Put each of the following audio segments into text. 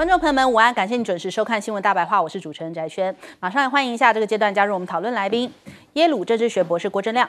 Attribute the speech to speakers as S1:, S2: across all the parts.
S1: 观众朋友们，午安！感谢你准时收看《新闻大白话》，我是主持人翟轩。马上来欢迎一下这个阶段加入我们讨论来宾：耶鲁政治学博士郭正亮，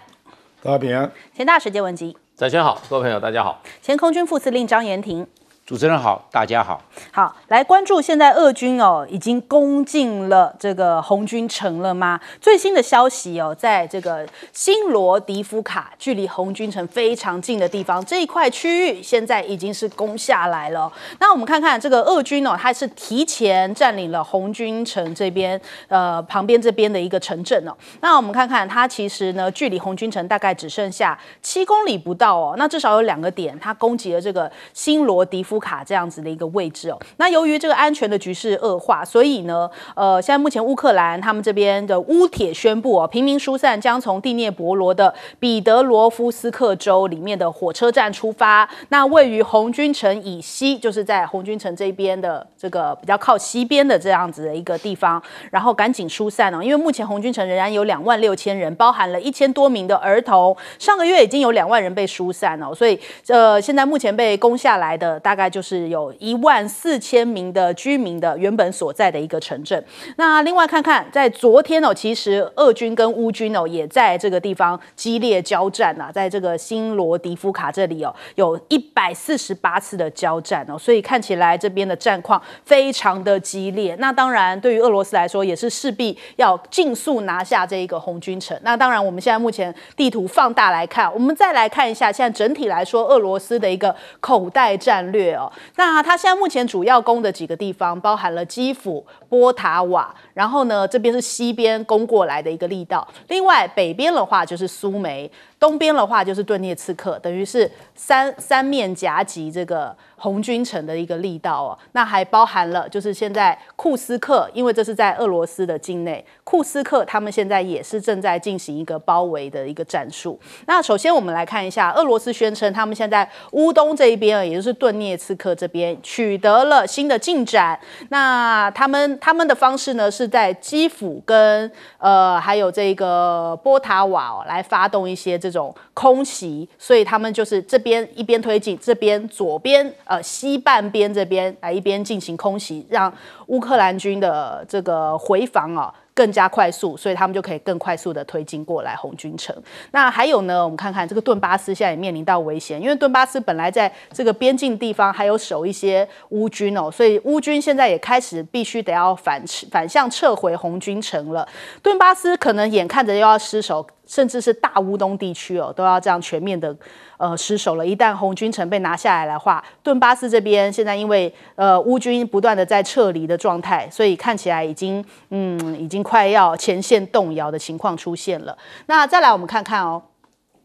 S1: 高平，前大使接文吉。
S2: 翟轩好，各位朋友大家好，
S1: 前空军副司令张延庭。
S3: 主持人好，大家好，
S1: 好来关注现在俄军哦，已经攻进了这个红军城了吗？最新的消息哦，在这个新罗迪夫卡，距离红军城非常近的地方，这一块区域现在已经是攻下来了。那我们看看这个俄军哦，它是提前占领了红军城这边，呃，旁边这边的一个城镇哦。那我们看看，它其实呢，距离红军城大概只剩下七公里不到哦。那至少有两个点，它攻击了这个新罗迪夫。卡这样子的一个位置哦。那由于这个安全的局势恶化，所以呢，呃，现在目前乌克兰他们这边的乌铁宣布哦，平民疏散将从第聂伯罗的彼得罗夫斯克州里面的火车站出发。那位于红军城以西，就是在红军城这边的这个比较靠西边的这样子的一个地方，然后赶紧疏散哦，因为目前红军城仍然有两万六千人，包含了一千多名的儿童。上个月已经有两万人被疏散了，所以呃，现在目前被攻下来的大概。就是有一万四千名的居民的原本所在的一个城镇。那另外看看，在昨天哦，其实俄军跟乌军哦也在这个地方激烈交战呐，在这个新罗迪夫卡这里哦，有一百四十八次的交战哦，所以看起来这边的战况非常的激烈。那当然，对于俄罗斯来说，也是势必要尽速拿下这一个红军城。那当然，我们现在目前地图放大来看，我们再来看一下，现在整体来说，俄罗斯的一个口袋战略。哦，那它现在目前主要攻的几个地方，包含了基辅、波塔瓦，然后呢，这边是西边攻过来的一个力道，另外北边的话就是苏梅，东边的话就是顿涅茨克，等于是三三面夹击这个。红军城的一个力道哦。那还包含了就是现在库斯克，因为这是在俄罗斯的境内，库斯克他们现在也是正在进行一个包围的一个战术。那首先我们来看一下，俄罗斯宣称他们现在乌东这一边，也就是顿涅茨克这边取得了新的进展。那他们他们的方式呢，是在基辅跟呃还有这个波塔瓦来发动一些这种空袭，所以他们就是这边一边推进，这边左边。呃，西半边这边来一边进行空袭，让乌克兰军的这个回防啊更加快速，所以他们就可以更快速的推进过来红军城。那还有呢，我们看看这个顿巴斯现在也面临到危险，因为顿巴斯本来在这个边境地方还有守一些乌军哦，所以乌军现在也开始必须得要反反向撤回红军城了。顿巴斯可能眼看着又要失守。甚至是大乌东地区哦，都要这样全面的，呃失守了。一旦红军城被拿下来的话，顿巴斯这边现在因为呃乌军不断的在撤离的状态，所以看起来已经嗯已经快要前线动摇的情况出现了。那再来我们看看哦。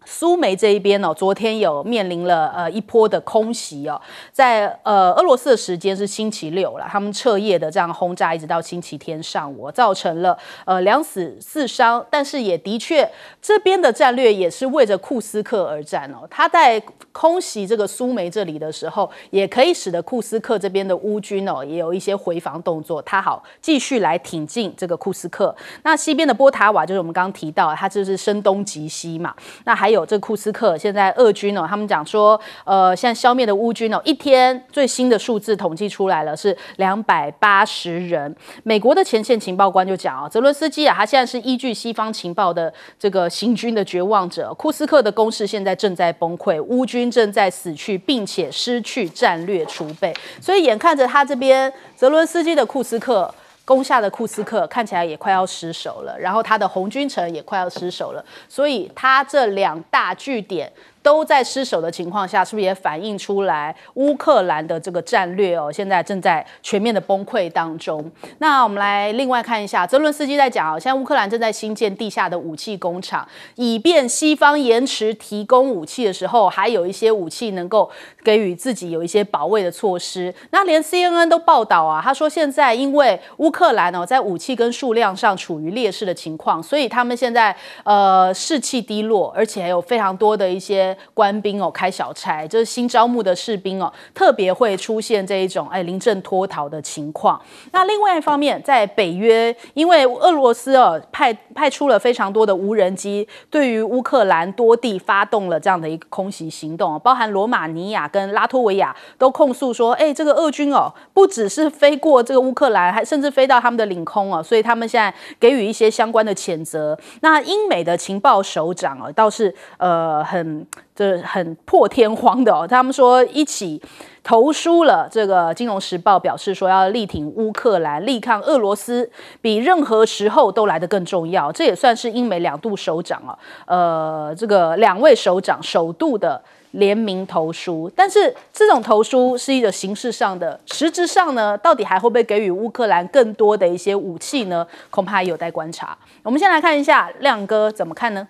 S1: 苏梅这一边哦，昨天有面临了呃一波的空袭哦，在呃俄罗斯时间是星期六了，他们彻夜的这样轰炸，一直到星期天上午，造成了呃两死四伤。但是也的确，这边的战略也是为着库斯克而战哦。他在空袭这个苏梅这里的时候，也可以使得库斯克这边的乌军哦也有一些回防动作，他好继续来挺进这个库斯克。那西边的波塔瓦就是我们刚刚提到，他就是声东击西嘛。那还有。有这库斯克，现在俄军哦，他们讲说，呃，现在消灭的乌军哦，一天最新的数字统计出来了，是两百八十人。美国的前线情报官就讲啊，泽伦斯基啊，他现在是依据西方情报的这个行军的绝望者，库斯克的攻势现在正在崩溃，乌军正在死去，并且失去战略储备，所以眼看着他这边，泽伦斯基的库斯克。攻下的库斯克看起来也快要失守了，然后他的红军城也快要失守了，所以他这两大据点。都在失守的情况下，是不是也反映出来乌克兰的这个战略哦？现在正在全面的崩溃当中。那我们来另外看一下，泽伦斯基在讲啊，现在乌克兰正在新建地下的武器工厂，以便西方延迟提供武器的时候，还有一些武器能够给予自己有一些保卫的措施。那连 CNN 都报道啊，他说现在因为乌克兰呢在武器跟数量上处于劣势的情况，所以他们现在呃士气低落，而且还有非常多的一些。官兵哦开小差，就是新招募的士兵哦，特别会出现这一种哎临阵脱逃的情况。那另外一方面，在北约，因为俄罗斯哦派派出了非常多的无人机，对于乌克兰多地发动了这样的一个空袭行动包含罗马尼亚跟拉脱维亚都控诉说，哎，这个俄军哦不只是飞过这个乌克兰，还甚至飞到他们的领空哦，所以他们现在给予一些相关的谴责。那英美的情报首长哦倒是呃很。这很破天荒的哦，他们说一起投书了这个《金融时报》，表示说要力挺乌克兰，力抗俄罗斯，比任何时候都来得更重要。这也算是英美两度首长啊，呃，这个两位首长首度的联名投书。但是这种投书是一个形式上的，实质上呢，到底还会不会给予乌克兰更多的一些武器呢？恐怕有待观察。我们先来看一下亮哥怎么看呢？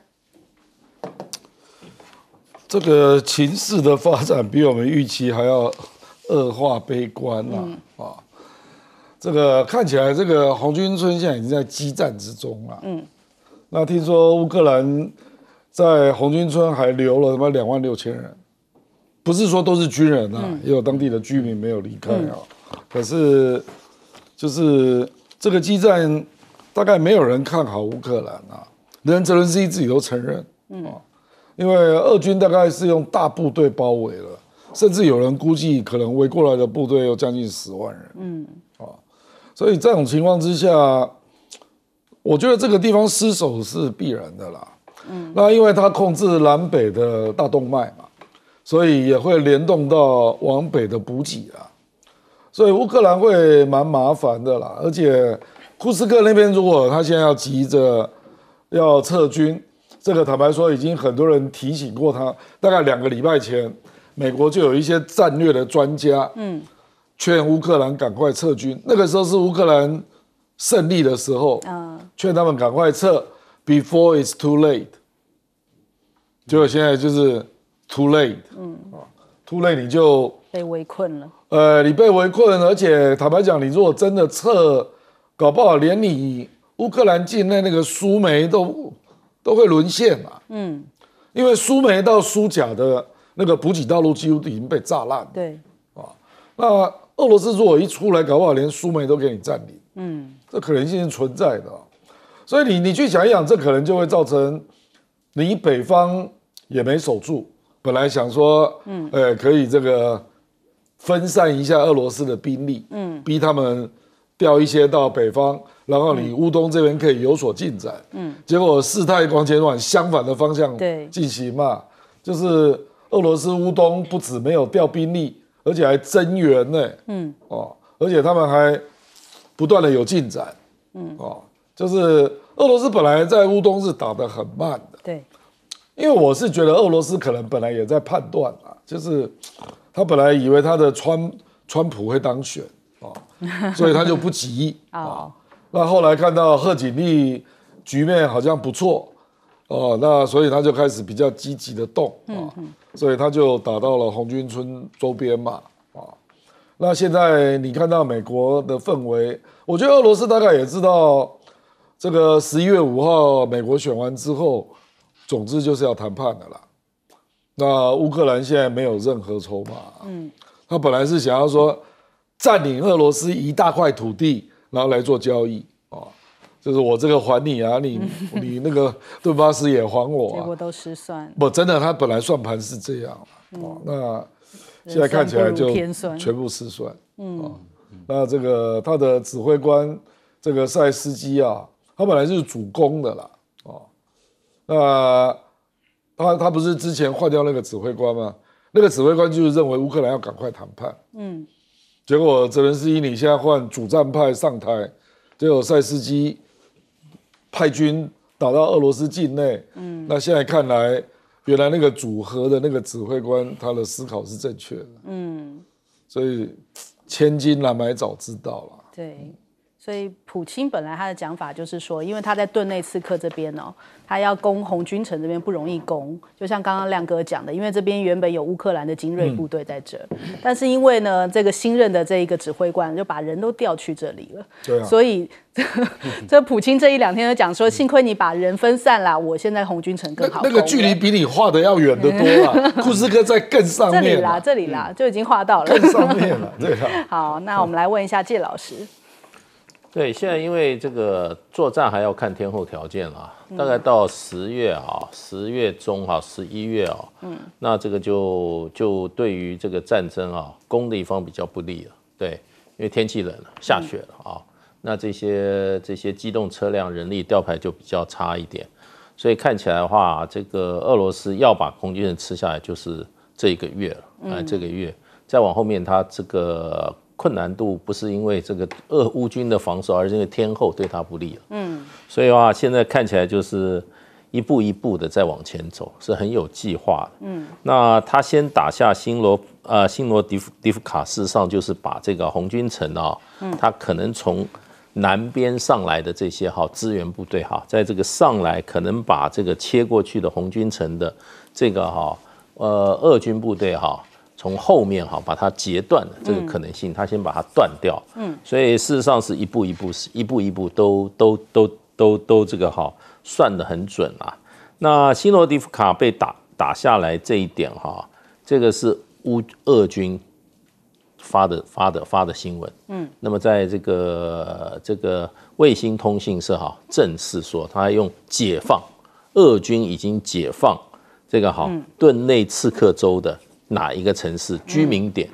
S4: 这个情势的发展比我们预期还要恶化悲观呐啊！这个看起来，这个红军村现在已经在激战之中了。嗯，那听说乌克兰在红军村还留了什么两万六千人，不是说都是军人啊，也有当地的居民没有离开啊。可是就是这个激战，大概没有人看好乌克兰连泽伦斯基自己都承认，嗯。因为俄军大概是用大部队包围了，甚至有人估计可能围过来的部队有将近十万人。
S5: 嗯，啊，
S4: 所以这种情况之下，我觉得这个地方失守是必然的啦。嗯，那因为它控制南北的大动脉嘛，所以也会联动到往北的补给啊，所以乌克兰会蛮麻烦的啦。而且库斯克那边如果他现在要急着要撤军，这个坦白说，已经很多人提醒过他。大概两个礼拜前，美国就有一些战略的专家，嗯，劝乌克兰赶快撤军。那个时候是乌克兰胜利的时候，嗯，劝他们赶快撤，before it's too late。果现在就是 too late，嗯，too late 你就
S1: 被围困了。
S4: 呃，你被围困，而且坦白讲，你如果真的撤，搞不好连你乌克兰境内那个苏梅都。都会沦陷嘛？嗯，因为苏梅到苏甲的那个补给道路几乎已经被炸烂了。
S5: 对，啊，
S4: 那俄罗斯如果一出来，搞不好连苏梅都给你占领。嗯，这可能性是存在的。所以你你去想一想，这可能就会造成你北方也没守住，本来想说，嗯，可以这个分散一下俄罗斯的兵力，嗯，逼他们调一些到北方。然后你乌东这边可以有所进展，嗯，结果事态光前往相反的方向进行嘛，就是俄罗斯乌东不止没有调兵力，而且还增援呢，嗯，哦，而且他们还不断的有进展，嗯，哦，就是俄罗斯本来在乌东是打得很慢的，对，因为我是觉得俄罗斯可能本来也在判断啊，就是他本来以为他的川川普会当选
S5: 啊，所以他就不急啊。
S4: 那后来看到贺锦丽局面好像不错哦，那所以他就开始比较积极的动啊，所以他就打到了红军村周边嘛啊。那现在你看到美国的氛围，我觉得俄罗斯大概也知道这个十一月五号美国选完之后，总之就是要谈判的啦。那乌克兰现在没有任何筹码，嗯，他本来是想要说占领俄罗斯一大块土地。然后来做交易啊，就是我这个还你啊，你 你那个顿巴斯也还我，结
S1: 果都失算，
S4: 不真的，他本来算盘是这样那现在看起来就全部失算，嗯那这个他的指挥官这个塞斯基啊，他本来是主攻的啦，哦，那他他不是之前换掉那个指挥官吗？那个指挥官就是认为乌克兰要赶快谈判，嗯。结果泽连斯基，你现在换主战派上台，结果塞斯基派军打到俄罗斯境内。嗯，那现在看来，原来那个组合的那个指挥官，他的思考是正确的。嗯，所以千金难买早知道了。
S1: 对。所以普京本来他的讲法就是说，因为他在顿内刺客这边哦，他要攻红军城这边不容易攻，就像刚刚亮哥讲的，因为这边原本有乌克兰的精锐部队在这儿，但是因为呢，这个新任的这一个指挥官就把人都调去这里了，对啊，所以这 普京这一两天就讲说，幸亏你把人分散了，我现在红军城更好。那个距
S4: 离比你画的
S2: 要远得
S1: 多啊，
S2: 库斯哥在更上这里啦，
S1: 这里啦，就已经画到了上面了，对啊。好，那我们来问一下谢老师。
S2: 对，现在因为这个作战还要看天候条件了，大概到十月啊，十月中啊，十一月啊，嗯，那这个就就对于这个战争啊，攻的一方比较不利了。对，因为天气冷了，下雪了啊，那这些这些机动车辆、人力吊牌就比较差一点，所以看起来的话，这个俄罗斯要把空军人吃下来，就是这一个月了，来这个月，再往后面，他这个。困难度不是因为这个俄乌军的防守，而是因为天后对他不利了。嗯，所以话现在看起来就是一步一步的在往前走，是很有计划的。嗯，那他先打下新罗呃新罗迪夫迪夫卡，事实上就是把这个红军城啊，嗯，他可能从南边上来的这些哈支援部队哈，在这个上来可能把这个切过去的红军城的这个哈呃俄军部队哈。从后面哈把它截断的这个可能性，他先把它断掉。嗯，所以事实上是一步一步，是一步一步都都都都都这个哈算得很准啊。那新罗迪夫卡被打打下来这一点哈，这个是乌俄军发的发的发的新闻。嗯，那么在这个这个卫星通信社哈正式说，他用解放，俄军已经解放这个哈顿内刺客州的。哪一个城市居民点？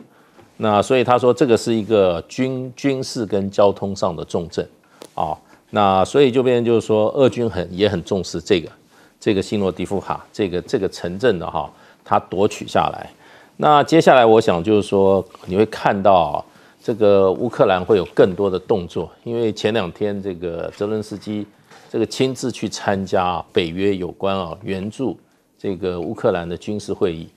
S2: 那所以他说这个是一个军军事跟交通上的重镇啊。那所以就变成就是说，俄军很也很重视这个这个新罗迪夫卡这个这个城镇的哈，他夺取下来。那接下来我想就是说，你会看到这个乌克兰会有更多的动作，因为前两天这个泽伦斯基这个亲自去参加北约有关啊援助这个乌克兰的军事会议。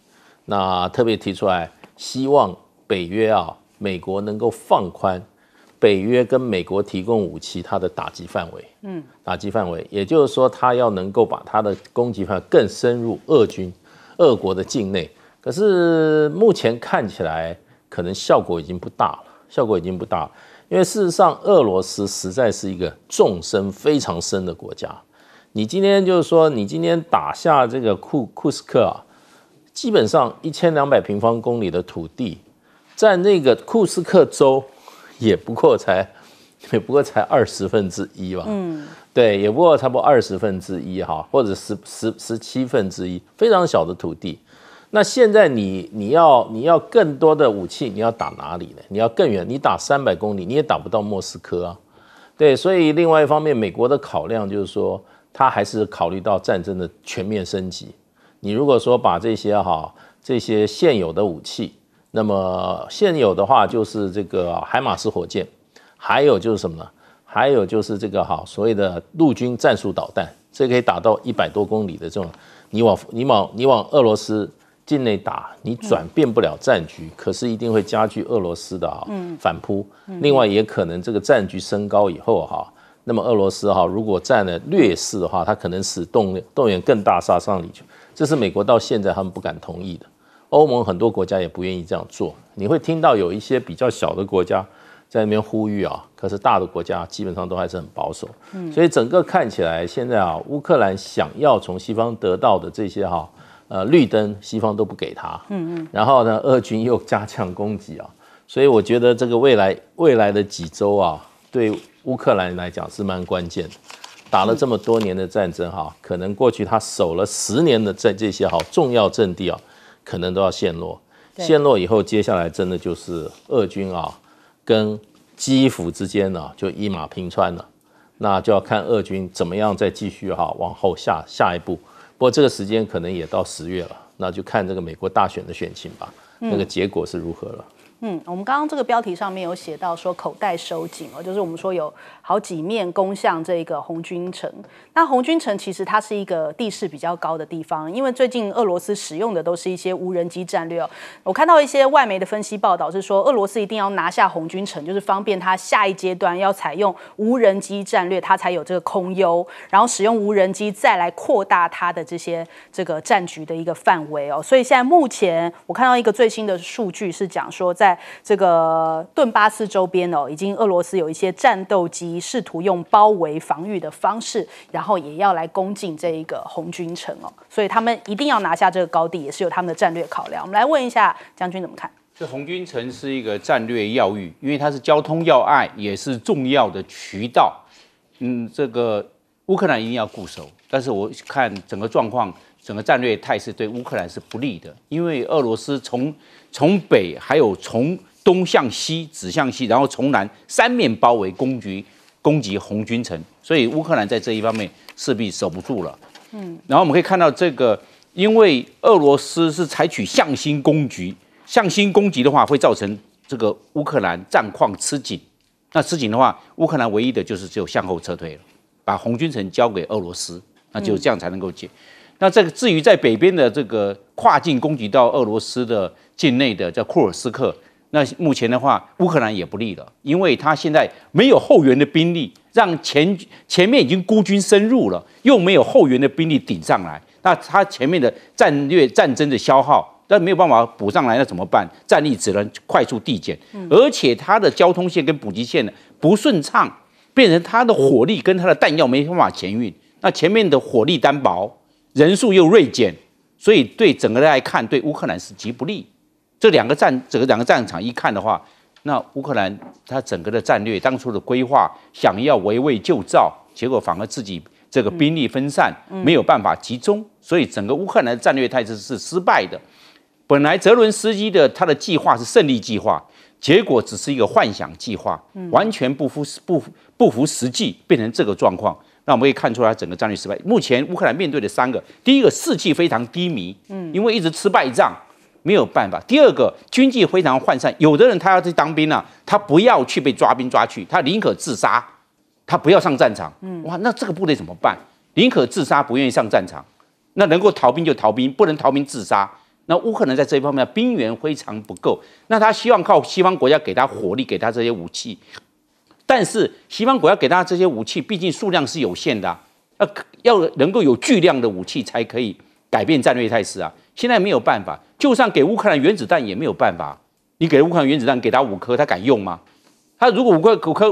S2: 那特别提出来，希望北约啊，美国能够放宽北约跟美国提供武器，它的打击范围，嗯，打击范围，也就是说，它要能够把它的攻击范围更深入俄军、俄国的境内。可是目前看起来，可能效果已经不大了，效果已经不大，因为事实上，俄罗斯实在是一个纵深非常深的国家。你今天就是说，你今天打下这个库库斯克啊。基本上一千两百平方公里的土地，在那个库斯克州也不过才 也不过才二十分之一吧。嗯，对，也不过差不多二十分之一哈，或者十十十七分之一，非常小的土地。那现在你你要你要更多的武器，你要打哪里呢？你要更远，你打三百公里你也打不到莫斯科啊。对，所以另外一方面，美国的考量就是说，他还是考虑到战争的全面升级。你如果说把这些哈这些现有的武器，那么现有的话就是这个海马斯火箭，还有就是什么呢？还有就是这个哈所谓的陆军战术导弹，这可以打到一百多公里的这种。你往你往你往俄罗斯境内打，你转变不了战局，可是一定会加剧俄罗斯的哈反扑。另外，也可能这个战局升高以后哈，那么俄罗斯哈如果占了劣势的话，它可能使动动员更大杀伤力去。这是美国到现在他们不敢同意的，欧盟很多国家也不愿意这样做。你会听到有一些比较小的国家在那边呼吁啊，可是大的国家基本上都还是很保守。嗯，所以整个看起来现在啊，乌克兰想要从西方得到的这些哈呃绿灯，西方都不给他。嗯嗯。然后呢，俄军又加强攻击啊，所以我觉得这个未来未来的几周啊，对乌克兰来讲是蛮关键的。打了这么多年的战争哈，可能过去他守了十年的在这些好重要阵地啊，可能都要陷落。陷落以后，接下来真的就是俄军啊跟基辅之间呢就一马平川了。那就要看俄军怎么样再继续哈，往后下下一步。不过这个时间可能也到十月了，那就看这个美国大选的选情吧，那个结果是如何了。
S1: 嗯，我们刚刚这个标题上面有写到说口袋收紧哦，就是我们说有好几面攻向这个红军城。那红军城其实它是一个地势比较高的地方，因为最近俄罗斯使用的都是一些无人机战略哦。我看到一些外媒的分析报道是说，俄罗斯一定要拿下红军城，就是方便他下一阶段要采用无人机战略，他才有这个空优，然后使用无人机再来扩大他的这些这个战局的一个范围哦。所以现在目前我看到一个最新的数据是讲说在。在这个顿巴斯周边哦，已经俄罗斯有一些战斗机试图用包围防御的方式，然后也要来攻进这一个红军城哦，所以他们一定要拿下这个高地，也是有他们的战略考量。我们来问一下将军怎么看？
S3: 这红军城是一个战略要域，因为它是交通要隘，也是重要的渠道。嗯，这个乌克兰一定要固守，但是我看整个状况，整个战略态势对乌克兰是不利的，因为俄罗斯从从北还有从东向西指向西，然后从南三面包围攻击攻击红军城，所以乌克兰在这一方面势必守不住了。嗯，然后我们可以看到这个，因为俄罗斯是采取向心攻击，向心攻击的话会造成这个乌克兰战况吃紧。那吃紧的话，乌克兰唯一的就是只有向后撤退了，把红军城交给俄罗斯，那就这样才能够解。那这个至于在北边的这个跨境攻击到俄罗斯的。境内的叫库尔斯克，那目前的话，乌克兰也不利了，因为他现在没有后援的兵力，让前前面已经孤军深入了，又没有后援的兵力顶上来，那他前面的战略战争的消耗，那没有办法补上来，那怎么办？战力只能快速递减，而且他的交通线跟补给线呢不顺畅，变成他的火力跟他的弹药没办法前运，那前面的火力单薄，人数又锐减，所以对整个来看，对乌克兰是极不利。这两个战整个两个战场一看的话，那乌克兰它整个的战略当初的规划，想要围魏救赵，结果反而自己这个兵力分散，没有办法集中，所以整个乌克兰的战略态势是失败的。本来泽伦斯基的他的计划是胜利计划，结果只是一个幻想计划，完全不符不不符实际，变成这个状况。那我们可以看出来整个战略失败。目前乌克兰面对的三个，第一个士气非常低迷，嗯，因为一直吃败仗。没有办法。第二个，军纪非常涣散，有的人他要去当兵啊，他不要去被抓兵抓去，他宁可自杀，他不要上战场。嗯，哇，那这个部队怎么办？宁可自杀，不愿意上战场。那能够逃兵就逃兵，不能逃兵自杀。那乌克兰在这一方面兵源非常不够，那他希望靠西方国家给他火力，给他这些武器。但是西方国家给他这些武器，毕竟数量是有限的。要要能够有巨量的武器，才可以改变战略态势啊。现在没有办法，就算给乌克兰原子弹也没有办法。你给乌克兰原子弹，给他五颗，他敢用吗？他如果五颗、五颗，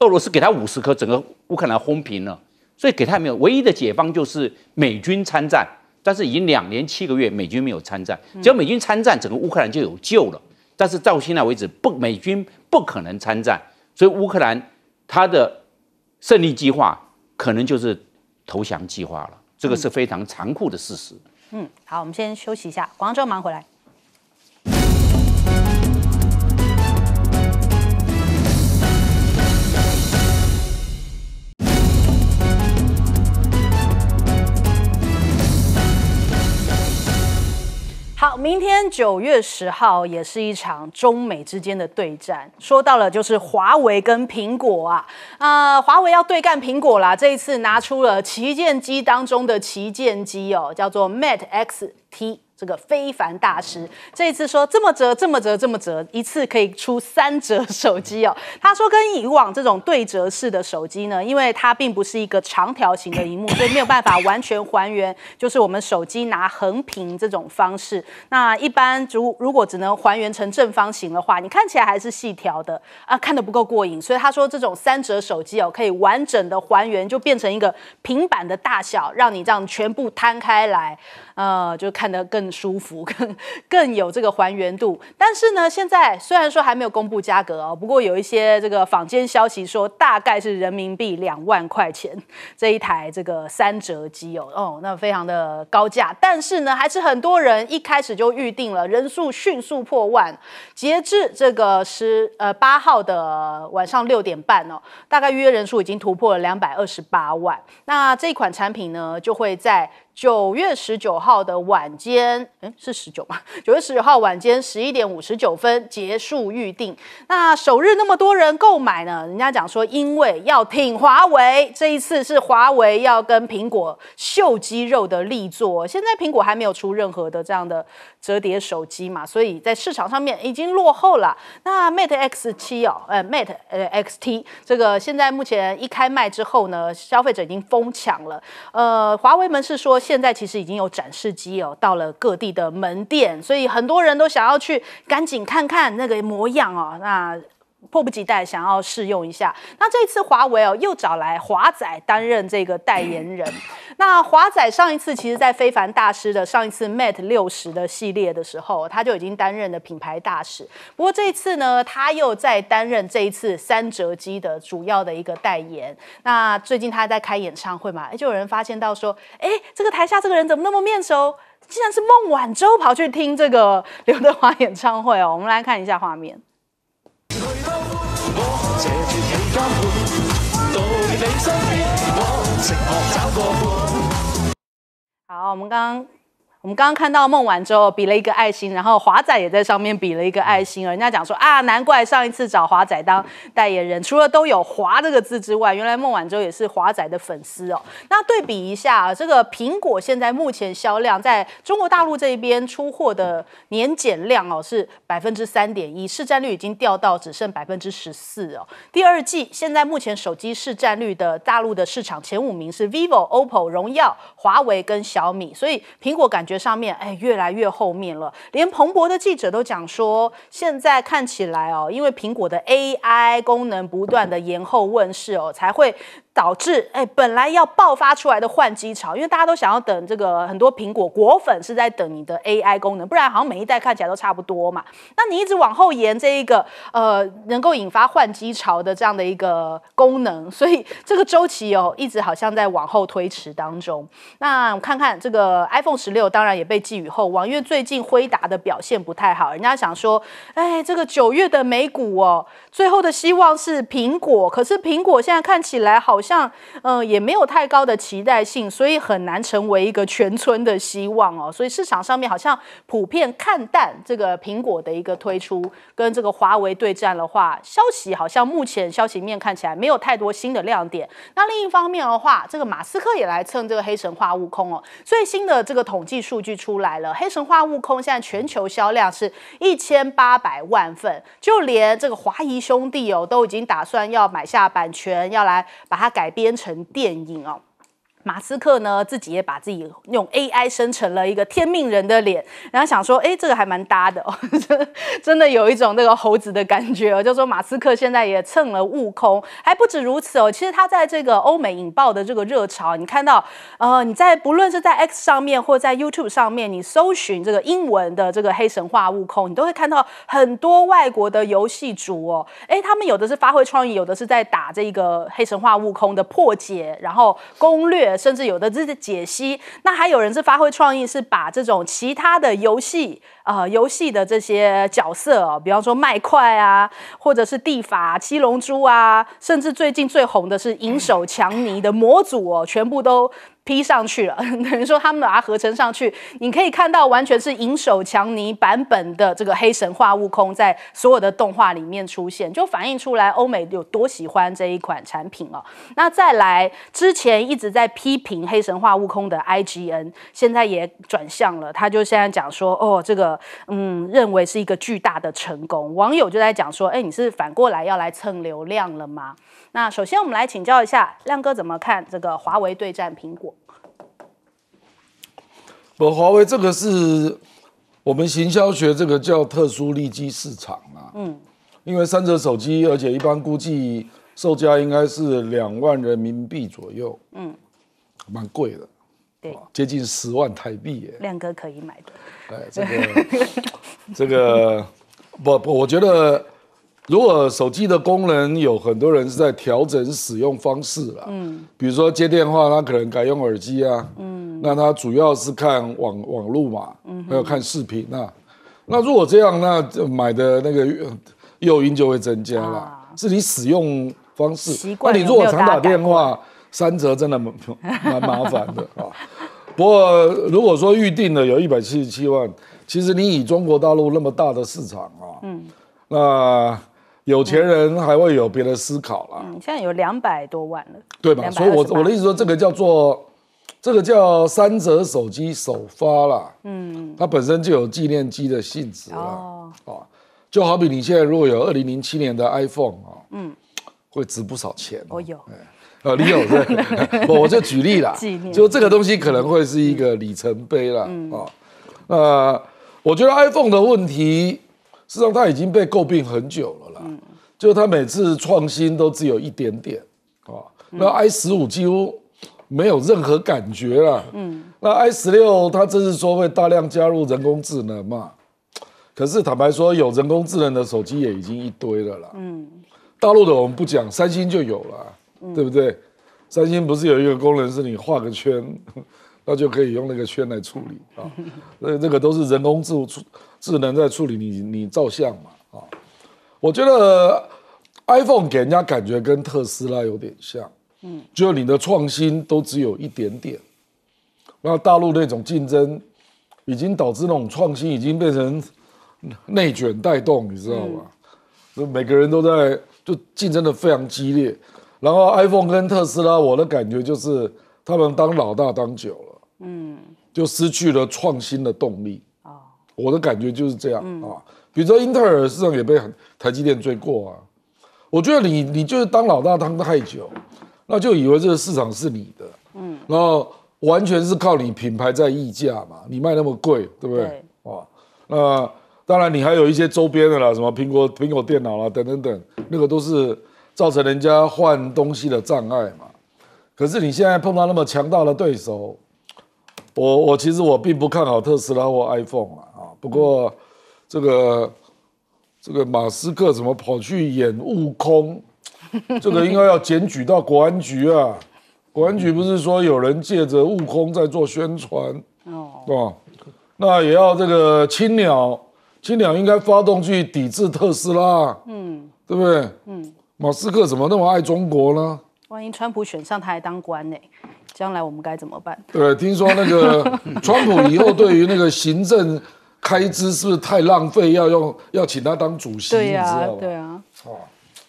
S3: 俄罗斯给他五十颗，整个乌克兰轰平了。所以给他也没有唯一的解方，就是美军参战。但是已经两年七个月，美军没有参战。只要美军参战，整个乌克兰就有救了。但是到现在为止，不，美军不可能参战。所以乌克兰他的胜利计划可能就是投降计划了。这个是非常残酷的事实。
S1: 嗯，好，我们先休息一下。广州忙回来。明天九月十号也是一场中美之间的对战。说到了就是华为跟苹果啊，呃，华为要对干苹果啦。这一次拿出了旗舰机当中的旗舰机哦，叫做 Mate XT。这个非凡大师这一次说这么折这么折这么折一次可以出三折手机哦。他说跟以往这种对折式的手机呢，因为它并不是一个长条形的荧幕，所以没有办法完全还原。就是我们手机拿横屏这种方式，那一般如如果只能还原成正方形的话，你看起来还是细条的啊，看得不够过瘾。所以他说这种三折手机哦，可以完整的还原，就变成一个平板的大小，让你这样全部摊开来。呃，就看得更舒服，更更有这个还原度。但是呢，现在虽然说还没有公布价格哦，不过有一些这个坊间消息说，大概是人民币两万块钱这一台这个三折机哦，哦，那非常的高价。但是呢，还是很多人一开始就预定了，人数迅速破万。截至这个十呃八号的晚上六点半哦，大概预约人数已经突破了两百二十八万。那这款产品呢，就会在。九月十九号的晚间，嗯，是十九吗？九月十九号晚间十一点五十九分结束预定。那首日那么多人购买呢？人家讲说，因为要挺华为，这一次是华为要跟苹果秀肌肉的力作。现在苹果还没有出任何的这样的折叠手机嘛，所以在市场上面已经落后了。那 Mate X 七哦，呃，Mate 呃 X T 这个现在目前一开卖之后呢，消费者已经疯抢了。呃，华为们是说。现在其实已经有展示机哦，到了各地的门店，所以很多人都想要去赶紧看看那个模样哦。那迫不及待想要试用一下。那这一次华为哦，又找来华仔担任这个代言人。那华仔上一次其实，在非凡大师的上一次 Mate 六十的系列的时候，他就已经担任了品牌大使。不过这一次呢，他又在担任这一次三折机的主要的一个代言。那最近他在开演唱会嘛？哎，就有人发现到说，哎，这个台下这个人怎么那么面熟？竟然是孟晚舟跑去听这个刘德华演唱会哦。我们来看一下画面。
S5: 你身
S1: 好，我们刚。我们刚刚看到孟晚舟比了一个爱心，然后华仔也在上面比了一个爱心。人家讲说啊，难怪上一次找华仔当代言人，除了都有“华”这个字之外，原来孟晚舟也是华仔的粉丝哦。那对比一下，这个苹果现在目前销量在中国大陆这边出货的年减量哦是百分之三点一，市占率已经掉到只剩百分之十四哦。第二季现在目前手机市占率的大陆的市场前五名是 vivo、OPPO、荣耀、华为跟小米，所以苹果感觉。觉上面哎，越来越后面了。连彭博的记者都讲说，现在看起来哦，因为苹果的 AI 功能不断的延后问世哦，才会。导致哎，本来要爆发出来的换机潮，因为大家都想要等这个很多苹果果粉是在等你的 AI 功能，不然好像每一代看起来都差不多嘛。那你一直往后延这一个呃能够引发换机潮的这样的一个功能，所以这个周期哦一直好像在往后推迟当中。那我看看这个 iPhone 十六，当然也被寄予厚望，因为最近辉达的表现不太好，人家想说哎这个九月的美股哦，最后的希望是苹果，可是苹果现在看起来好像。像嗯，也没有太高的期待性，所以很难成为一个全村的希望哦。所以市场上面好像普遍看淡这个苹果的一个推出跟这个华为对战的话，消息好像目前消息面看起来没有太多新的亮点。那另一方面的话，这个马斯克也来蹭这个黑神话悟空哦。最新的这个统计数据出来了，黑神话悟空现在全球销量是一千八百万份，就连这个华谊兄弟哦都已经打算要买下版权，要来把它。改编成电影哦。马斯克呢，自己也把自己用 AI 生成了一个天命人的脸，然后想说，哎，这个还蛮搭的哦，真的有一种那个猴子的感觉哦。就说马斯克现在也蹭了悟空，还不止如此哦，其实他在这个欧美引爆的这个热潮，你看到，呃，你在不论是在 X 上面或在 YouTube 上面，你搜寻这个英文的这个黑神话悟空，你都会看到很多外国的游戏族哦，哎，他们有的是发挥创意，有的是在打这个黑神话悟空的破解，然后攻略。甚至有的是解析，那还有人是发挥创意，是把这种其他的游戏啊、游戏的这些角色哦，比方说麦块啊，或者是地法、七龙珠啊，甚至最近最红的是银手强尼的模组哦，全部都。P 上去了，等于说他们把它合成上去，你可以看到完全是银手强尼版本的这个黑神话悟空在所有的动画里面出现，就反映出来欧美有多喜欢这一款产品了。那再来之前一直在批评黑神话悟空的 IGN，现在也转向了，他就现在讲说，哦，这个嗯，认为是一个巨大的成功。网友就在讲说，哎，你是反过来要来蹭流量了吗？那首先我们来请教一下亮哥怎么看这个华为对战苹果？
S4: 我华为这个是我们行销学这个叫特殊利基市场啊。嗯，因为三折手机，而且一般估计售价应该是两万人民币左右，嗯，蛮贵的，对，接近十万台币耶，
S1: 亮哥可以买，
S4: 哎，这个这个不不，我觉得。如果手机的功能有很多人是在调整使用方式了，嗯，比如说接电话，他可能改用耳机啊，嗯，那他主要是看网网路嘛，嗯，还有看视频啊，那如果这样，那买的那个诱因就会增加了，是你使用方式，那你如果常打电话，三折真的蛮蛮麻烦的 啊。不过如果说预定了有一百七十七万，其实你以中国大陆那么大的市场啊，嗯，那。有钱人还会有别的思考啦。嗯，
S1: 现在有两百多万了，对吧？所以，我我的意思说，
S4: 这个叫做这个叫三折手机首发啦。嗯，它本身就有纪念机的性质啦。哦，啊，就好比你现在如果有二零零七年的 iPhone 啊，嗯，会值不少钱。我有，呃，你有这，我 我就举例啦。念，就这个东西可能会是一个里程碑了。嗯，啊，那我觉得 iPhone 的问题，实际上它已经被诟病很久了。嗯，就他每次创新都只有一点点，啊，那 i 十五几乎没有任何感觉了。嗯，那 i 十六，他这是说会大量加入人工智能嘛？可是坦白说，有人工智能的手机也已经一堆了啦。嗯，大陆的我们不讲，三星就有了，对不对？三星不是有一个功能是你画个圈，那就可以用那个圈来处理啊？所以这个都是人工智能、智智能在处理你你照相嘛？我觉得 iPhone 给人家感觉跟特斯拉有点像，嗯，就你的创新都只有一点点，然大陆那种竞争已经导致那种创新已经变成内卷带动，你知道吧？就每个人都在就竞争的非常激烈，然后 iPhone 跟特斯拉，我的感觉就是他们当老大当久了，嗯，就失去了创新的动力。哦，我的感觉就是这样啊。比如说，英特尔市场也被台积电追过啊。我觉得你你就是当老大当太久，那就以为这个市场是你的，嗯，然后完全是靠你品牌在溢价嘛。你卖那么贵，对不对？哇，那当然你还有一些周边的啦，什么苹果苹果电脑啦等等等，那个都是造成人家换东西的障碍嘛。可是你现在碰到那么强大的对手，我我其实我并不看好特斯拉或 iPhone 啊，啊，不过。这个这个马斯克怎么跑去演悟空？这个应该要检举到国安局啊！国安局不是说有人借着悟空在做宣传哦，对吧？那也要这个青鸟，青鸟应该发动去抵制特斯拉，嗯，对不对？嗯，马斯克怎么那么爱中国呢？
S1: 万一川普选上他还当官呢？将来我们该怎么办？
S4: 对，听说那个 川普以后对于那个行政。开支是不是太浪费？要用要请他当主席，你呀、对啊，
S1: 对啊，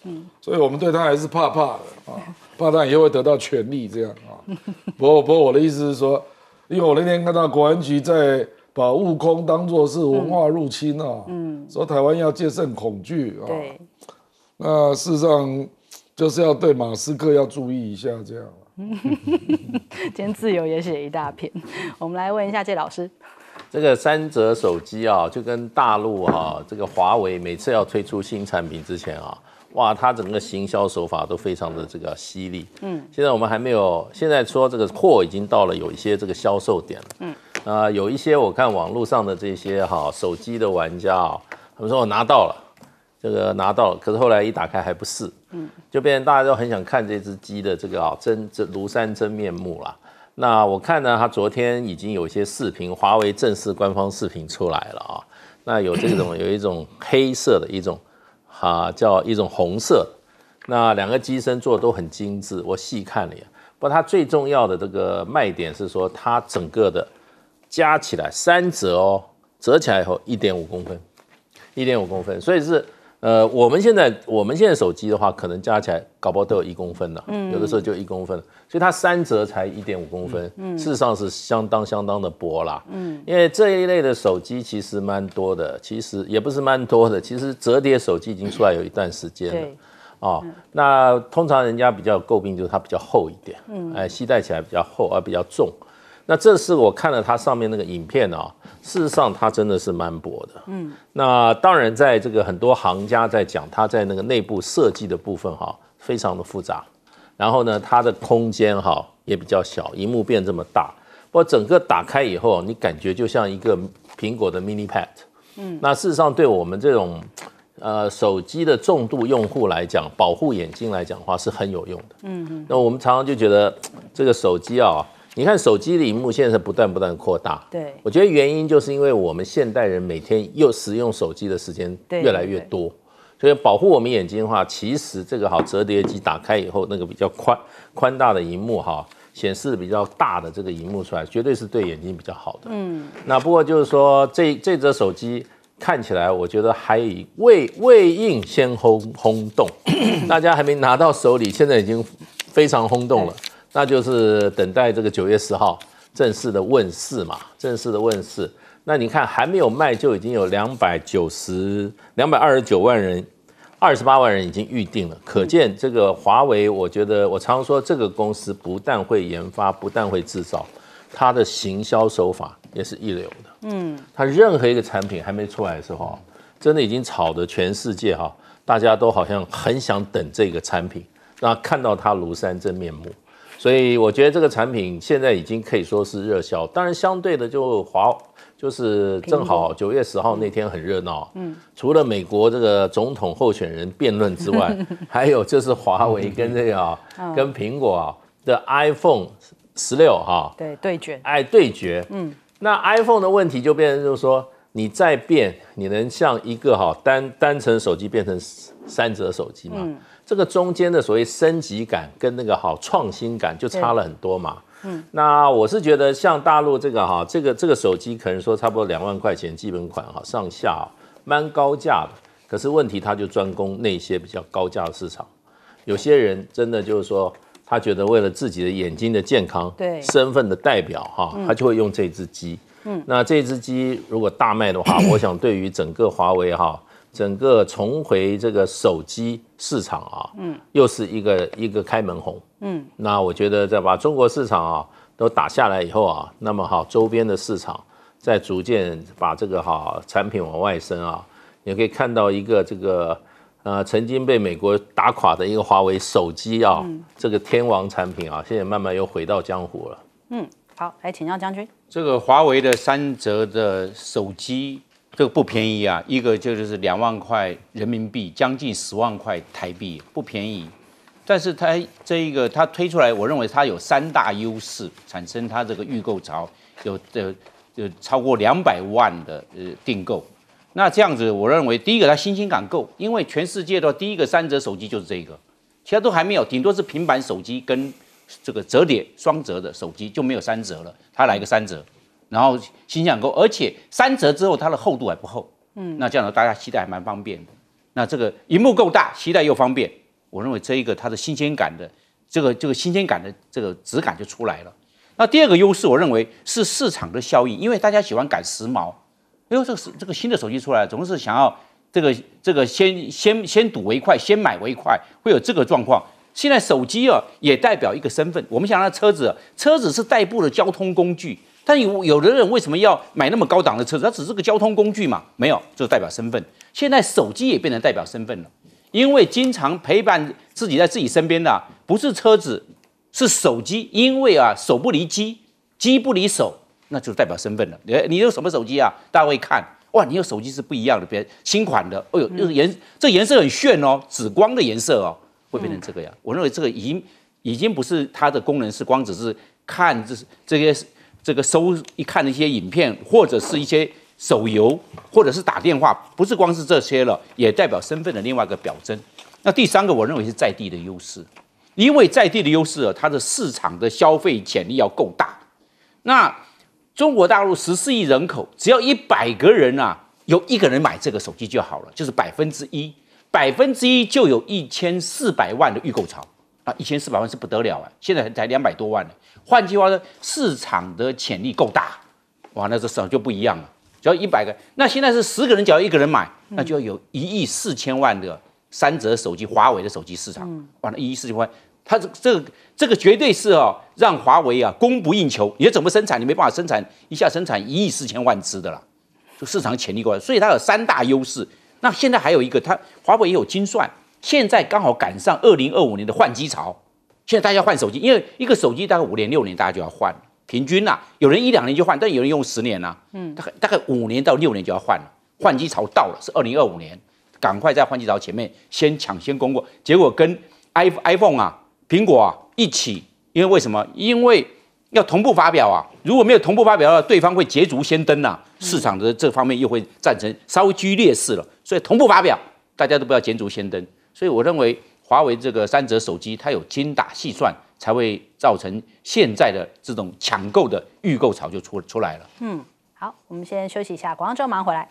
S5: 嗯，
S4: 所以我们对他还是怕怕的啊，怕他以后会得到权力这样啊。不过，不过我的意思是说，因为我那天看到国安局在把悟空当作是文化入侵啊，嗯，说台湾要戒慎恐惧啊，对，那事实上就是要对马斯克要注意一下这样。
S1: 今天自由也写一大篇，我们来问一下谢老师。
S2: 这个三折手机啊，就跟大陆啊，这个华为每次要推出新产品之前啊，哇，它整个行销手法都非常的这个犀利。嗯，现在我们还没有，现在说这个货已经到了，有一些这个销售点了。嗯，啊，有一些我看网络上的这些哈手机的玩家啊，他们说我拿到了，这个拿到了，可是后来一打开还不是，嗯，就变成大家都很想看这只鸡的这个啊真这庐山真面目了。那我看呢，他昨天已经有一些视频，华为正式官方视频出来了啊。那有这种有一种黑色的一种，哈，叫一种红色。那两个机身做都很精致，我细看了呀。不过它最重要的这个卖点是说，它整个的加起来三折哦，折起来以后一点五公分，一点五公分，所以是。呃，我们现在我们现在手机的话，可能加起来搞不好都有一公分了，有的时候就一公分，所以它三折才一点五公分，事实上是相当相当的薄啦。嗯，因为这一类的手机其实蛮多的，其实也不是蛮多的，其实折叠手机已经出来有一段时间了。哦，那通常人家比较诟病就是它比较厚一点，哎，携带起来比较厚而比较重。那这是我看了它上面那个影片啊，事实上它真的是蛮薄的。嗯，那当然，在这个很多行家在讲，它在那个内部设计的部分哈，非常的复杂。然后呢，它的空间哈也比较小，荧幕变这么大，不过整个打开以后，你感觉就像一个苹果的 mini pad。嗯，那事实上对我们这种呃手机的重度用户来讲，保护眼睛来讲的话是很有用
S5: 的。嗯嗯，那
S2: 我们常常就觉得这个手机啊。你看手机的屏幕现在是不断不断扩大，对我觉得原因就是因为我们现代人每天又使用手机的时间越来越多，所以保护我们眼睛的话，其实这个好折叠机打开以后，那个比较宽宽大的屏幕哈，显示比较大的这个屏幕出来，绝对是对眼睛比较好的。嗯，那不过就是说这这则手机看起来，我觉得还以未未应先轰轰动，大家还没拿到手里，现在已经非常轰动了。那就是等待这个九月十号正式的问世嘛，正式的问世。那你看还没有卖，就已经有两百九十、两百二十九万人，二十八万人已经预定了。可见这个华为，我觉得我常说，这个公司不但会研发，不但会制造，它的行销手法也是一流的。嗯，它任何一个产品还没出来的时候，真的已经炒得全世界哈，大家都好像很想等这个产品，那看到它庐山真面目。所以我觉得这个产品现在已经可以说是热销，当然相对的就华就是正好九月十号那天很热闹，嗯，除了美国这个总统候选人辩论之外，还有就是华为跟这个跟苹果啊、的 iPhone 十六哈对对决哎对决，嗯，那 iPhone 的问题就变成就是说你再变，你能像一个哈单单层手机变成三折手机吗？这个中间的所谓升级感跟那个好创新感就差了很多嘛。嗯，那我是觉得像大陆这个哈，这个这个手机可能说差不多两万块钱基本款哈，上下蛮高价的。可是问题它就专攻那些比较高价的市场。有些人真的就是说，他觉得为了自己的眼睛的健康，对身份的代表哈，他就会用这只机。嗯，那这只机如果大卖的话，我想对于整个华为哈。整个重回这个手机市场啊，嗯，又是一个一个开门红，嗯，那我觉得再把中国市场啊都打下来以后啊，那么好周边的市场在逐渐把这个哈产品往外伸啊，你可以看到一个这个呃曾经被美国打垮的一个华为手机啊，这个天王产品啊，现在慢慢又回到江湖了。
S1: 嗯，好，来请教将军，
S2: 这个华为的三折的手
S3: 机。这个不便宜啊，一个就是是两万块人民币，将近十万块台币，不便宜。但是它这一个它推出来，我认为它有三大优势，产生它这个预购潮，有的有超过两百万的呃订购。那这样子，我认为第一个它新鲜感够，因为全世界的话，第一个三折手机就是这个，其他都还没有，顶多是平板手机跟这个折叠双折的手机就没有三折了，它来个三折。然后形象够，而且三折之后它的厚度还不厚，嗯，那这样的大家携带还蛮方便的。那这个荧幕够大，携带又方便，我认为这一个它的新鲜感的这个这个新鲜感的这个质感就出来了。那第二个优势，我认为是市场的效应，因为大家喜欢赶时髦，哎呦这个是这个新的手机出来，总是想要这个这个先先先睹为快，先买为快，会有这个状况。现在手机啊也代表一个身份，我们想让车子，车子是代步的交通工具。但有有的人为什么要买那么高档的车子？它只是个交通工具嘛？没有，就代表身份。现在手机也变成代表身份了，因为经常陪伴自己在自己身边的不是车子，是手机。因为啊，手不离机，机不离手，那就代表身份了。你你用什么手机啊？大家会看哇，你用手机是不一样的，别新款的，哎呦，这颜这颜色很炫哦，紫光的颜色哦，会变成这个样。我认为这个已经已经不是它的功能，是光，只是看，这是这些这个收一看的一些影片，或者是一些手游，或者是打电话，不是光是这些了，也代表身份的另外一个表征。那第三个，我认为是在地的优势，因为在地的优势啊，它的市场的消费潜力要够大。那中国大陆十四亿人口，只要一百个人啊，有一个人买这个手机就好了，就是百分之一，百分之一就有一千四百万的预购潮。啊，一千四百万是不得了啊，现在才两百多万呢。换句话说，市场的潜力够大，哇，那这市场就不一样了。只要一百个，那现在是十个人，只要一个人买，那就要有一亿四千万的三折手机，华为的手机市场。哇，一亿四千万，它这这个这个绝对是哦，让华为啊供不应求。你怎么生产？你没办法生产一下生产一亿四千万只的了。这市场潜力够所以它有三大优势。那现在还有一个，它华为也有精算。现在刚好赶上二零二五年的换机潮，现在大家换手机，因为一个手机大概五年六年大家就要换平均呐，有人一两年就换，但有人用十年呐，嗯，大概大概五年到六年就要换了，换机潮到了是二零二五年，赶快在换机潮前面先抢先攻过，结果跟 i iPhone 啊苹果啊一起，因为为什么？因为要同步发表啊，如果没有同步发表，对方会捷足先登呐，市场的这方面又会战成稍微居劣势了，所以同步发表，大家都不要捷足先登。所以我认为，华为这个三折手机，它有精打细算，才会造成现在的这种抢购的预购潮就出出来了。
S1: 嗯，好，我们先休息一下，广告之后忙回来。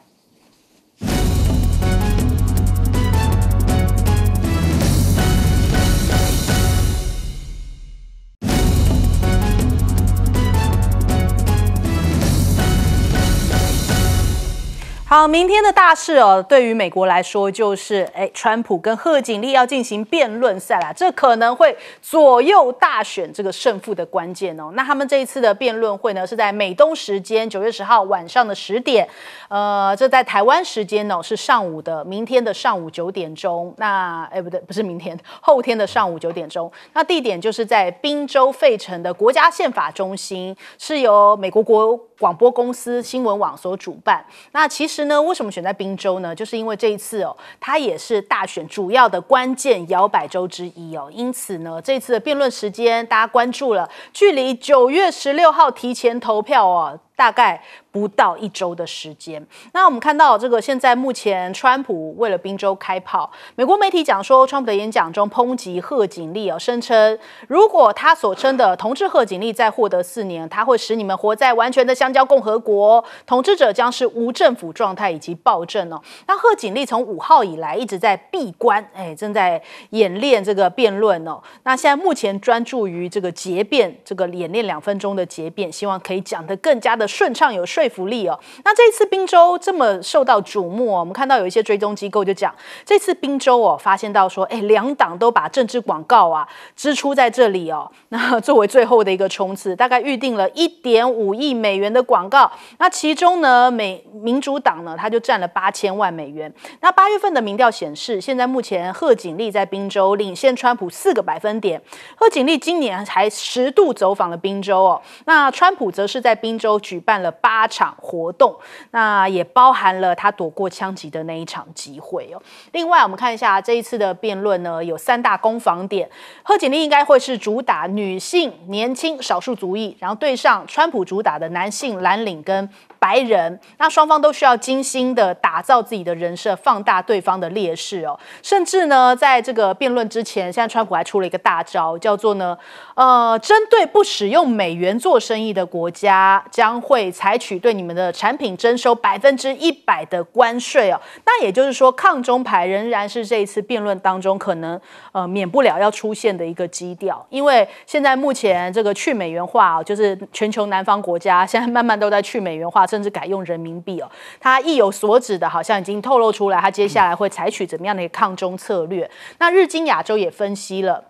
S1: 好，明天的大事哦，对于美国来说，就是哎，川普跟贺锦丽要进行辩论赛啦，这可能会左右大选这个胜负的关键哦。那他们这一次的辩论会呢，是在美东时间九月十号晚上的十点，呃，这在台湾时间呢是上午的明天的上午九点钟。那哎，不对，不是明天，后天的上午九点钟。那地点就是在宾州费城的国家宪法中心，是由美国国广播公司新闻网所主办。那其实。呢？为什么选在宾州呢？就是因为这一次哦，它也是大选主要的关键摇摆州之一哦。因此呢，这次的辩论时间大家关注了，距离九月十六号提前投票哦。大概不到一周的时间，那我们看到这个，现在目前川普为了宾州开炮，美国媒体讲说，川普的演讲中抨击贺锦丽哦，声称如果他所称的同志贺锦丽再获得四年，他会使你们活在完全的香蕉共和国，统治者将是无政府状态以及暴政哦。那贺锦丽从五号以来一直在闭关，哎，正在演练这个辩论哦。那现在目前专注于这个结辩，这个演练两分钟的结辩，希望可以讲得更加的。顺畅有说服力哦。那这一次宾州这么受到瞩目，我们看到有一些追踪机构就讲，这次宾州哦，发现到说，哎，两党都把政治广告啊支出在这里哦，那作为最后的一个冲刺，大概预定了一点五亿美元的广告。那其中呢，美民主党呢，他就占了八千万美元。那八月份的民调显示，现在目前贺锦丽在宾州领先川普四个百分点。贺锦丽今年还十度走访了宾州哦，那川普则是在宾州举。办了八场活动，那也包含了他躲过枪击的那一场集会哦。另外，我们看一下这一次的辩论呢，有三大攻防点。贺锦丽应该会是主打女性、年轻、少数族裔，然后对上川普主打的男性、蓝领跟白人。那双方都需要精心的打造自己的人设，放大对方的劣势哦。甚至呢，在这个辩论之前，现在川普还出了一个大招，叫做呢，呃，针对不使用美元做生意的国家将。会采取对你们的产品征收百分之一百的关税哦，那也就是说，抗中牌仍然是这一次辩论当中可能呃免不了要出现的一个基调，因为现在目前这个去美元化哦，就是全球南方国家现在慢慢都在去美元化，甚至改用人民币哦，他意有所指的，好像已经透露出来，他接下来会采取怎么样的抗中策略。那日经亚洲也分析了。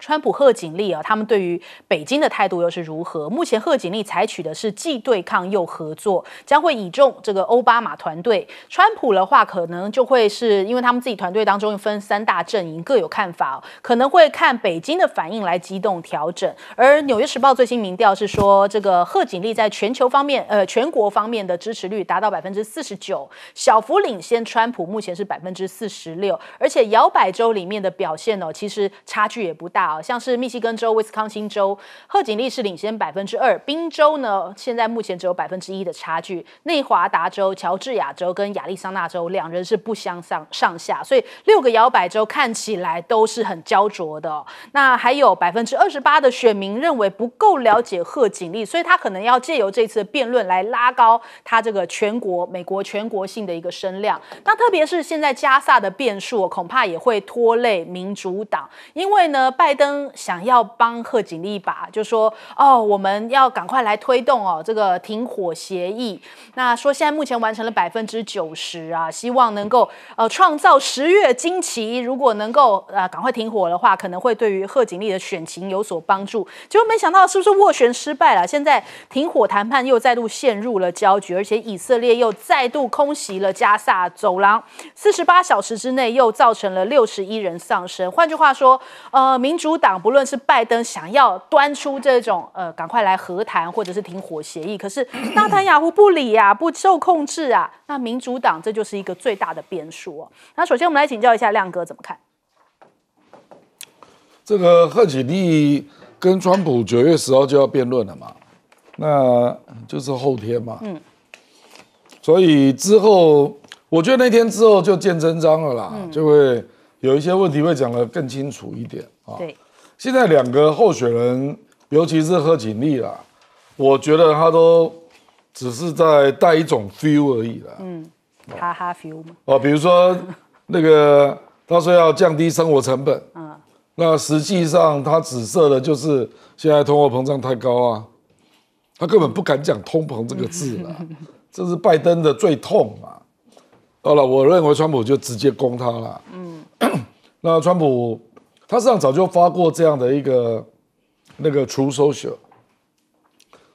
S1: 川普、贺锦丽啊，他们对于北京的态度又是如何？目前贺锦丽采取的是既对抗又合作，将会倚重这个奥巴马团队。川普的话，可能就会是因为他们自己团队当中分三大阵营，各有看法，可能会看北京的反应来机动调整。而《纽约时报》最新民调是说，这个贺锦丽在全球方面，呃，全国方面的支持率达到百分之四十九，小幅领先川普，目前是百分之四十六。而且摇摆州里面的表现呢，其实差距也不大。好像是密西根州、威斯康星州，贺锦丽是领先百分之二。宾州呢，现在目前只有百分之一的差距。内华达州、乔治亚州跟亚利桑那州两人是不相上上下，所以六个摇摆州看起来都是很焦灼的。那还有百分之二十八的选民认为不够了解贺锦丽，所以他可能要借由这次辩论来拉高他这个全国美国全国性的一个声量。那特别是现在加萨的变数，恐怕也会拖累民主党，因为呢，拜。登想要帮贺锦丽一把，就说哦，我们要赶快来推动哦这个停火协议。那说现在目前完成了百分之九十啊，希望能够呃创造十月惊奇。如果能够呃赶快停火的话，可能会对于贺锦丽的选情有所帮助。结果没想到是不是斡旋失败了？现在停火谈判又再度陷入了焦局，而且以色列又再度空袭了加萨走廊，四十八小时之内又造成了六十一人丧生。换句话说，呃，民主。主党不论是拜登想要端出这种呃，赶快来和谈或者是停火协议，可是 纳塔雅夫不理啊，不受控制啊。那民主党这就是一个最大的变数哦。那首先我们来请教一下亮哥怎么看？
S4: 这个贺锦丽跟川普九月十号就要辩论了嘛，那就是后天嘛。嗯。所以之后，我觉得那天之后就见真章了啦，就会有一些问题会讲的更清楚一点啊。对。现在两个候选人，尤其是贺锦丽啦，我觉得他都只是在带一种 feel 而已啦。
S1: 嗯，哈哈，feel 嘛。
S4: 哦，比如说那个他说要降低生活成本，嗯，那实际上他指涉的就是现在通货膨胀太高啊，他根本不敢讲通膨这个字了，这是拜登的最痛嘛。好了，我认为川普就直接攻他了。嗯，那川普。他实际上早就发过这样的一个那个 True Social，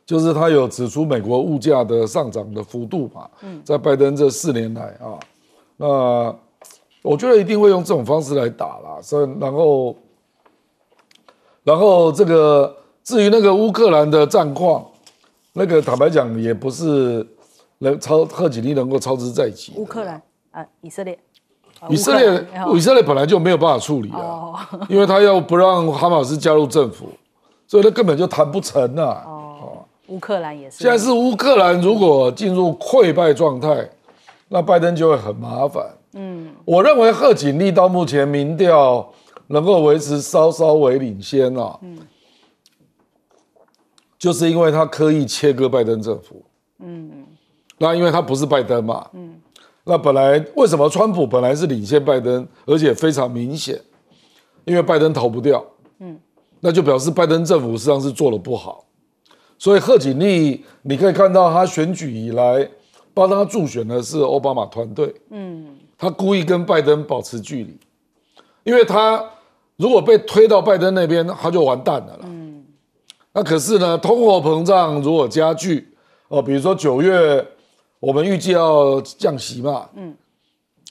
S4: 就是他有指出美国物价的上涨的幅度嘛？嗯，在拜登这四年来啊，那我觉得一定会用这种方式来打啦。所以，然后，然后这个至于那个乌克兰的战况，那个坦白讲也不是能超贺锦丽能够超之在即。
S1: 乌克兰啊，以色列。以色列，以色
S4: 列本来就没有办法处理啊，因为他要不让哈马斯加入政府，所以他根本就谈不成啊。哦，
S1: 乌克兰也是。现在是
S4: 乌克兰如果进入溃败状态，那拜登就会很麻烦。嗯，我认为贺锦丽到目前民调能够维持稍稍为领先啊，嗯，就是因为他刻意切割拜登政府。嗯，那因为他不是拜登嘛。嗯。那本来为什么川普本来是领先拜登，而且非常明显，因为拜登逃不掉，嗯，那就表示拜登政府实际上是做的不好。所以贺锦丽，你可以看到他选举以来帮他助选的是奥巴马团队，嗯，他故意跟拜登保持距离，因为他如果被推到拜登那边，他就完蛋了啦。嗯，那可是呢，通货膨胀如果加剧，哦，比如说九月。我们预计要降息嘛，嗯，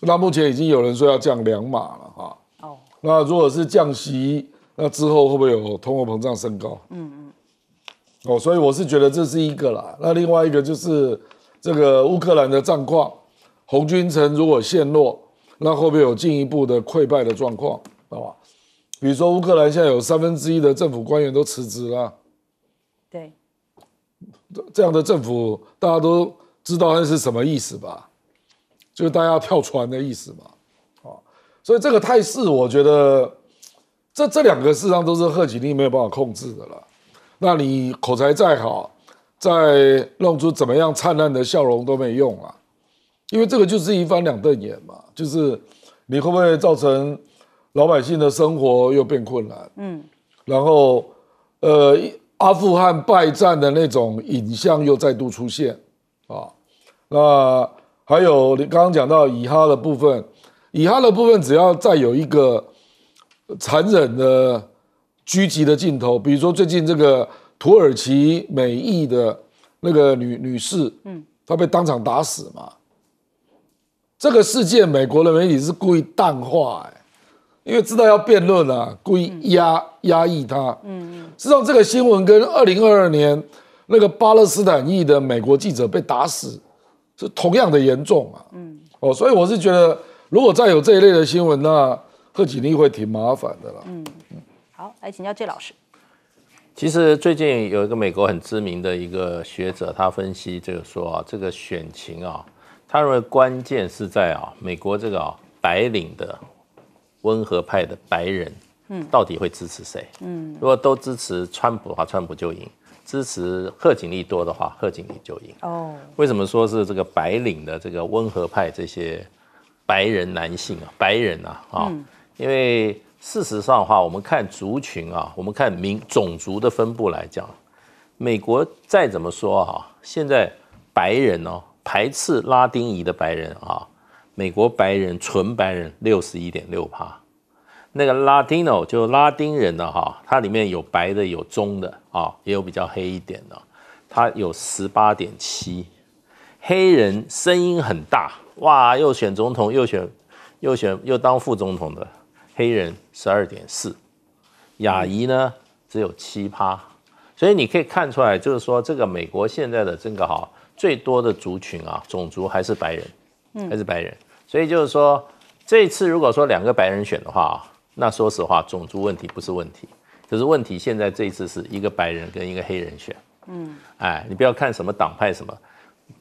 S4: 那目前已经有人说要降两码了哈，哦，那如果是降息，那之后会不会有通货膨胀升高？嗯嗯，哦，所以我是觉得这是一个啦，那另外一个就是这个乌克兰的战况，红军城如果陷落，那会不会有进一步的溃败的状况？好吧，比如说乌克兰现在有三分之一的政府官员都辞职了，对，这样的政府大家都。知道那是什么意思吧？就是大家跳船的意思嘛，啊，所以这个态势，我觉得这这两个事实上都是贺锦丽没有办法控制的了。那你口才再好，再弄出怎么样灿烂的笑容都没用啊，因为这个就是一翻两瞪眼嘛，就是你会不会造成老百姓的生活又变困难？嗯，然后呃，阿富汗败战的那种影像又再度出现。啊，那还有你刚刚讲到以哈的部分，以哈的部分只要再有一个残忍的狙击的镜头，比如说最近这个土耳其美裔的那个女女士，嗯，她被当场打死嘛，这个世界美国的媒体是故意淡化因为知道要辩论了，故意压压抑他，嗯，际上这个新闻跟二零二二年。那个巴勒斯坦裔的美国记者被打死，是同样的严重啊。嗯，哦，所以我是觉得，如果再有这一类的新闻，那贺锦丽会挺麻
S2: 烦的了。
S1: 嗯，好，来请教谢老师。
S2: 其实最近有一个美国很知名的一个学者，他分析就是说啊，这个选情啊，他认为关键是在啊，美国这个白领的温和派的白人，嗯，到底会支持谁？嗯，如果都支持川普的话，川普就赢。支持贺锦丽多的话，贺锦丽就赢。哦，为什么说是这个白领的这个温和派这些白人男性啊，白人啊啊？因为事实上的话，我们看族群啊，我们看民种族的分布来讲，美国再怎么说啊，现在白人哦，排斥拉丁裔的白人啊，美国白人纯白人六十一点六趴。那个拉丁哦，就拉丁人的哈，它里面有白的，有棕的啊，也有比较黑一点的。它有十八点七，黑人声音很大，哇，又选总统，又选，又选，又当副总统的黑人十二点四，亚裔呢只有七趴，所以你可以看出来，就是说这个美国现在的这个哈最多的族群啊，种族还是白人，还是白人。所以就是说，这次如果说两个白人选的话啊。那说实话，种族问题不是问题，可是问题现在这一次是一个白人跟一个黑人选，嗯，哎，你不要看什么党派什么，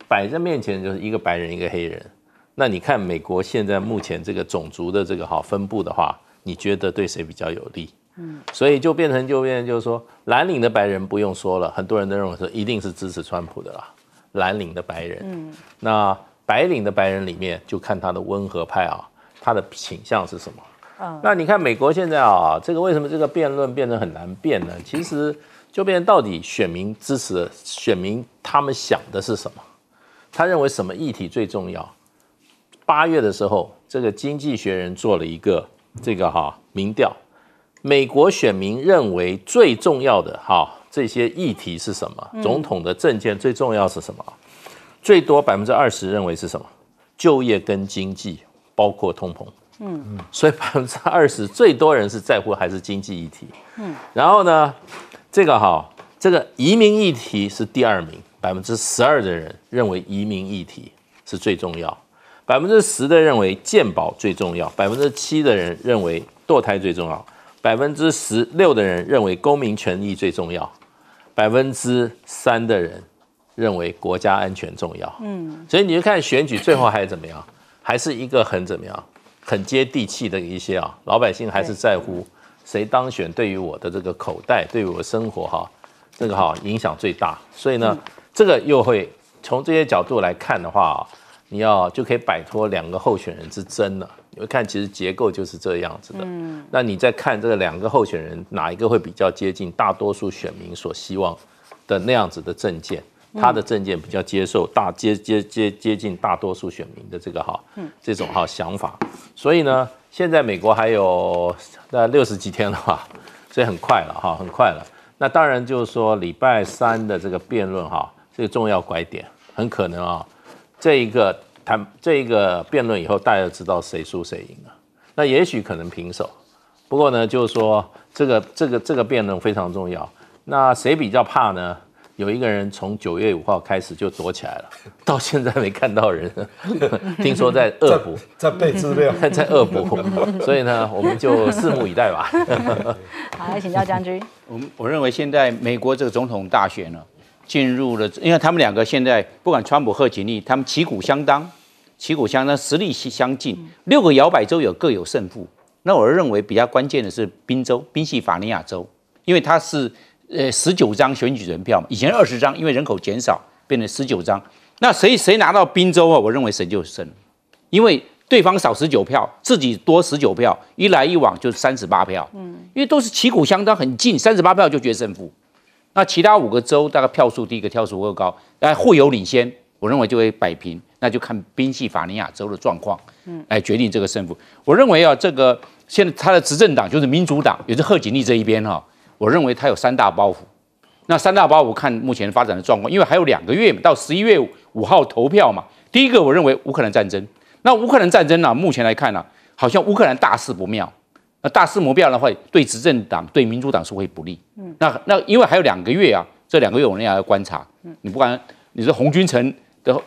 S2: 摆在面前就是一个白人一个黑人。那你看美国现在目前这个种族的这个好分布的话，你觉得对谁比较有利？嗯，所以就变成就变就是说，蓝领的白人不用说了，很多人都认为说一定是支持川普的啦。蓝领的白人，嗯，那白领的白人里面就看他的温和派啊，他的倾向是什么？那你看美国现在啊，这个为什么这个辩论变得很难辩呢？其实就变到底选民支持选民，他们想的是什么？他认为什么议题最重要？八月的时候，这个《经济学人》做了一个这个哈民调，美国选民认为最重要的哈这些议题是什么？总统的政见最重要是什么？最多百分之二十认为是什么？就业跟经济，包括通膨。嗯，所以百分之二十最多人是在乎还是经济议题。嗯，然后呢，这个哈，这个移民议题是第二名，百分之十二的人认为移民议题是最重要，百分之十的认为健保最重要，百分之七的人认为堕胎最重要，百分之十六的人认为公民权益最重要，百分之三的人认为国家安全重要。嗯，所以你就看选举最后还是怎么样，还是一个很怎么样。很接地气的一些啊，老百姓还是在乎谁当选，对于我的这个口袋，对于我生活哈，这个哈影响最大。所以呢，这个又会从这些角度来看的话啊，你要就可以摆脱两个候选人之争了。你会看，其实结构就是这样子的。那你再看这个两个候选人哪一个会比较接近大多数选民所希望的那样子的政见？他的政见比较接受，大接接接接近大多数选民的这个哈，这种哈想法，所以呢，现在美国还有那六十几天了吧，所以很快了哈，很快了。那当然就是说礼拜三的这个辩论哈，这个重要拐点，很可能啊，这一个谈这一个辩论以后，大家知道谁输谁赢了。那也许可能平手，不过呢，就是说这个这个这个辩论非常重要。那谁比较怕呢？有一个人从九月五号开始就躲起来了，到现在没看到人。
S1: 听
S3: 说
S2: 在恶补，在被资料，在恶补。所以呢，我
S3: 们就拭目以待吧。
S1: 好，来请教将军。
S3: 我我认为现在美国这个总统大选呢，进入了，因为他们两个现在不管川普和吉尼，他们旗鼓相当，旗鼓相当，实力相近。六个摇摆州有各有胜负。那我认为比较关键的是宾州，宾夕法尼亚州，因为它是。呃，十九张选举人票，嘛，以前二十张，因为人口减少变成十九张。那谁谁拿到宾州啊？我认为谁就胜，因为对方少十九票，自己多十九票，一来一往就是三十八票。嗯，因为都是旗鼓相当，很近，三十八票就决胜负。那其他五个州大概票数第一个票数会高，哎，互有领先，我认为就会摆平，那就看宾夕法尼亚州的状况，嗯，来决定这个胜负。我认为啊，这个现在他的执政党就是民主党，也是贺锦丽这一边哈。我认为它有三大包袱。那三大包袱，看目前发展的状况，因为还有两个月，到十一月五号投票嘛。第一个，我认为乌克兰战争。那乌克兰战争呢？目前来看呢，好像乌克兰大事不妙。那大事不妙的话，对执政党、对民主党是会不利。嗯，那那因为还有两个月啊，这两个月我们要观察。嗯，你不管你是红军城的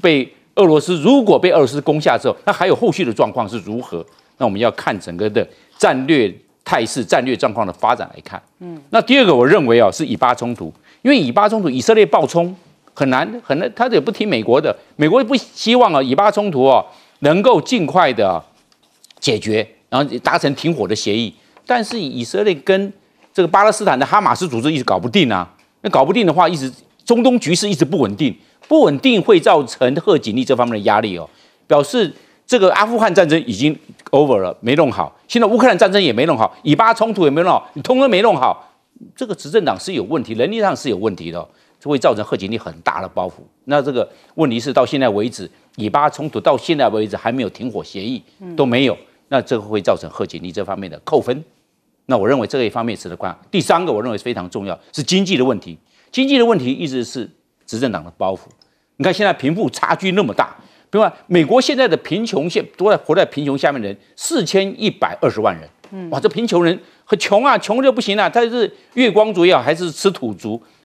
S3: 被俄罗斯，如果被俄罗斯攻下之后，那还有后续的状况是如何？那我们要看整个的战略。态势、战略状况的发展来看，嗯，那第二个，我认为啊，是以巴冲突，因为以巴冲突，以色列爆冲很难，很难，他也不听美国的，美国不希望啊，以巴冲突啊能够尽快的解决，然后达成停火的协议。但是以色列跟这个巴勒斯坦的哈马斯组织一直搞不定啊，那搞不定的话，一直中东局势一直不稳定，不稳定会造成赫警力这方面的压力哦，表示。这个阿富汗战争已经 over 了，没弄好。现在乌克兰战争也没弄好，以巴冲突也没弄好，你通通没弄好。这个执政党是有问题，能力上是有问题的，会造成贺锦丽很大的包袱。那这个问题是到现在为止，以巴冲突到现在为止还没有停火协议，都没有。那这个会造成贺锦丽这方面的扣分。那我认为这一方面值得关第三个，我认为非常重要，是经济的问题。经济的问题一直是执政党的包袱。你看现在贫富差距那么大。另外，美国现在的贫穷线，都在活在贫穷下面的人，四千一百二十万人。嗯，哇，这贫穷人很穷啊，穷就不行了。他是月光族也好，还是吃土族？